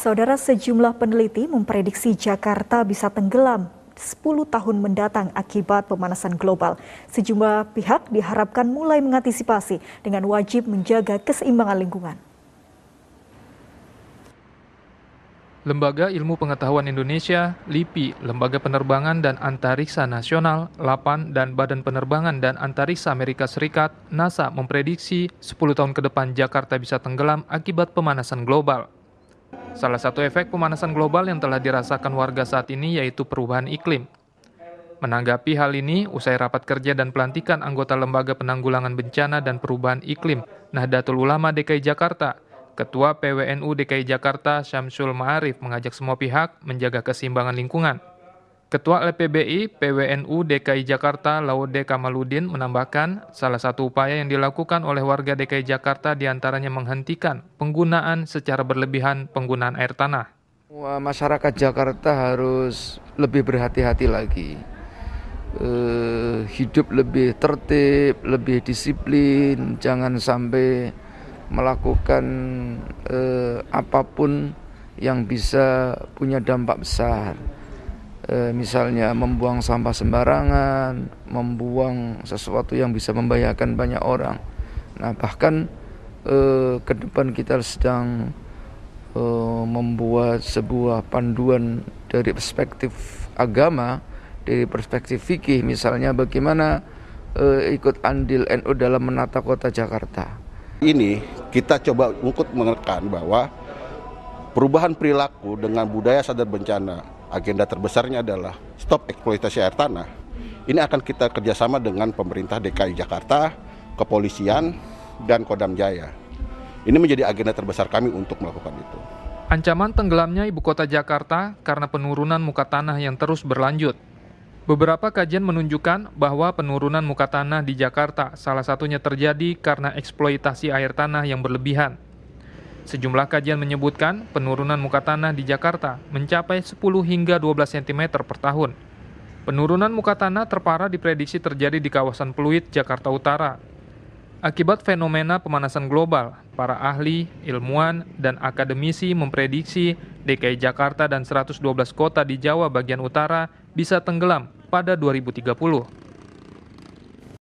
Saudara sejumlah peneliti memprediksi Jakarta bisa tenggelam 10 tahun mendatang akibat pemanasan global. Sejumlah pihak diharapkan mulai mengantisipasi dengan wajib menjaga keseimbangan lingkungan. Lembaga Ilmu Pengetahuan Indonesia, LIPI, Lembaga Penerbangan dan Antariksa Nasional, LAPAN, dan Badan Penerbangan dan Antariksa Amerika Serikat, NASA, memprediksi 10 tahun ke depan Jakarta bisa tenggelam akibat pemanasan global. Salah satu efek pemanasan global yang telah dirasakan warga saat ini yaitu perubahan iklim. Menanggapi hal ini, usai rapat kerja dan pelantikan anggota Lembaga Penanggulangan Bencana dan Perubahan Iklim Nahdlatul Ulama DKI Jakarta, Ketua PWNU DKI Jakarta Syamsul Ma'arif mengajak semua pihak menjaga keseimbangan lingkungan. Ketua LPBI PWNU DKI Jakarta Laude Kamaludin menambahkan, salah satu upaya yang dilakukan oleh warga DKI Jakarta diantaranya menghentikan penggunaan secara berlebihan penggunaan air tanah. Masyarakat Jakarta harus lebih berhati-hati lagi. Eh, hidup lebih tertib, lebih disiplin, jangan sampai melakukan eh, apapun yang bisa punya dampak besar Eh, misalnya membuang sampah sembarangan, membuang sesuatu yang bisa membahayakan banyak orang. Nah, bahkan e, ke depan kita sedang e, membuat sebuah panduan dari perspektif agama, dari perspektif fikih misalnya bagaimana e, ikut andil NU dalam menata kota Jakarta. Ini kita coba ikut menekan bahwa perubahan perilaku dengan budaya sadar bencana agenda terbesarnya adalah stop eksploitasi air tanah. Ini akan kita kerjasama dengan pemerintah DKI Jakarta, kepolisian, dan Kodam Jaya. Ini menjadi agenda terbesar kami untuk melakukan itu. Ancaman tenggelamnya ibu kota Jakarta karena penurunan muka tanah yang terus berlanjut. Beberapa kajian menunjukkan bahwa penurunan muka tanah di Jakarta salah satunya terjadi karena eksploitasi air tanah yang berlebihan. Sejumlah kajian menyebutkan penurunan muka tanah di Jakarta mencapai 10 hingga 12 cm per tahun. Penurunan muka tanah terparah diprediksi terjadi di kawasan Pluit, Jakarta Utara. Akibat fenomena pemanasan global, para ahli, ilmuwan, dan akademisi memprediksi DKI Jakarta dan 112 kota di Jawa bagian utara bisa tenggelam pada 2030.